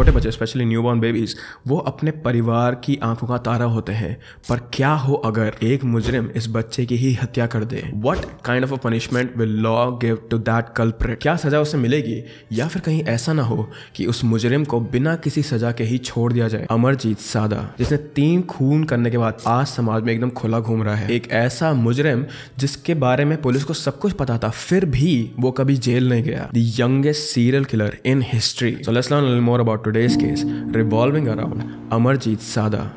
छोटे बच्चे specially new born babies वो अपने परिवार की आंखों का तारा होते हैं पर क्या हो अगर एक मुजरिम इस बच्चे की ही हत्या कर दे what kind of a punishment will law give to that culprit क्या सजा उसे मिलेगी या फिर कहीं ऐसा ना हो कि उस मुजरिम को बिना किसी सजा के ही छोड़ दिया जाए अमरजीत सादा जिसने तीन खून करने के बाद आज समाज में एकदम खुला घूम रहा है एक ऐसा मुजरिम जिसके बारे में पुलिस को सब कुछ पता था फिर भी वो कभी जेल नहीं गया दंगेस्ट serial killer in history so let's learn more about today's case revolving around Amarjit Sada,